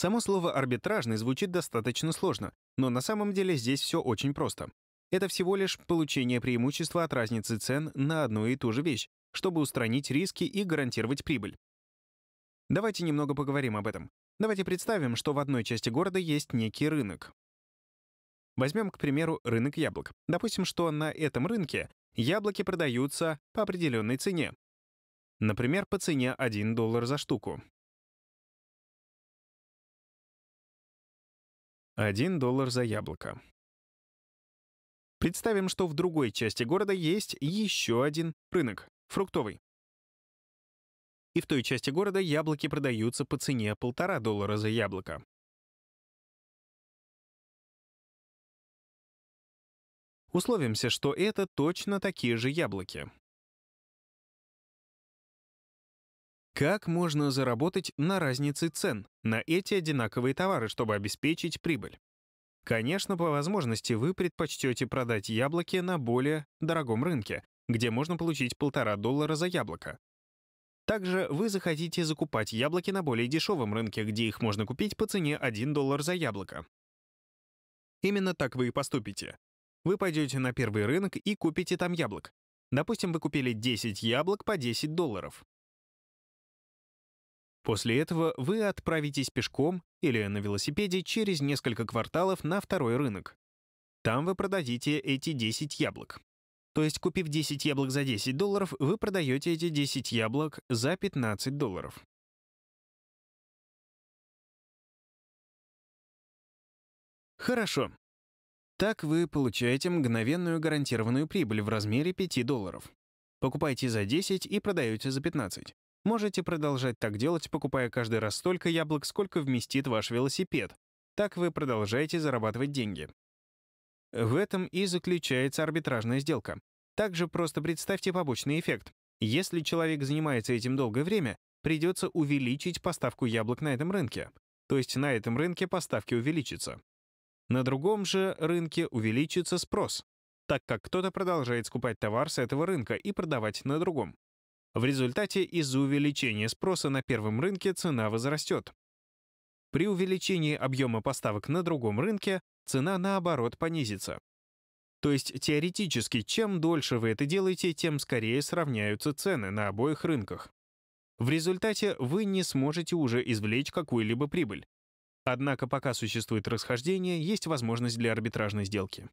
Само слово «арбитражный» звучит достаточно сложно, но на самом деле здесь все очень просто. Это всего лишь получение преимущества от разницы цен на одну и ту же вещь, чтобы устранить риски и гарантировать прибыль. Давайте немного поговорим об этом. Давайте представим, что в одной части города есть некий рынок. Возьмем, к примеру, рынок яблок. Допустим, что на этом рынке яблоки продаются по определенной цене. Например, по цене 1 доллар за штуку. 1 доллар за яблоко. Представим, что в другой части города есть еще один рынок — фруктовый. И в той части города яблоки продаются по цене 1,5 доллара за яблоко. Условимся, что это точно такие же яблоки. Как можно заработать на разнице цен на эти одинаковые товары, чтобы обеспечить прибыль? Конечно, по возможности вы предпочтете продать яблоки на более дорогом рынке, где можно получить полтора доллара за яблоко. Также вы захотите закупать яблоки на более дешевом рынке, где их можно купить по цене 1 доллар за яблоко. Именно так вы и поступите. Вы пойдете на первый рынок и купите там яблок. Допустим, вы купили 10 яблок по 10 долларов. После этого вы отправитесь пешком или на велосипеде через несколько кварталов на второй рынок. Там вы продадите эти 10 яблок. То есть, купив 10 яблок за 10 долларов, вы продаете эти 10 яблок за 15 долларов. Хорошо. Так вы получаете мгновенную гарантированную прибыль в размере 5 долларов. Покупаете за 10 и продаете за 15. Можете продолжать так делать, покупая каждый раз столько яблок, сколько вместит ваш велосипед. Так вы продолжаете зарабатывать деньги. В этом и заключается арбитражная сделка. Также просто представьте побочный эффект. Если человек занимается этим долгое время, придется увеличить поставку яблок на этом рынке. То есть на этом рынке поставки увеличатся. На другом же рынке увеличится спрос, так как кто-то продолжает скупать товар с этого рынка и продавать на другом. В результате из-за увеличения спроса на первом рынке цена возрастет. При увеличении объема поставок на другом рынке цена, наоборот, понизится. То есть теоретически, чем дольше вы это делаете, тем скорее сравняются цены на обоих рынках. В результате вы не сможете уже извлечь какую-либо прибыль. Однако пока существует расхождение, есть возможность для арбитражной сделки.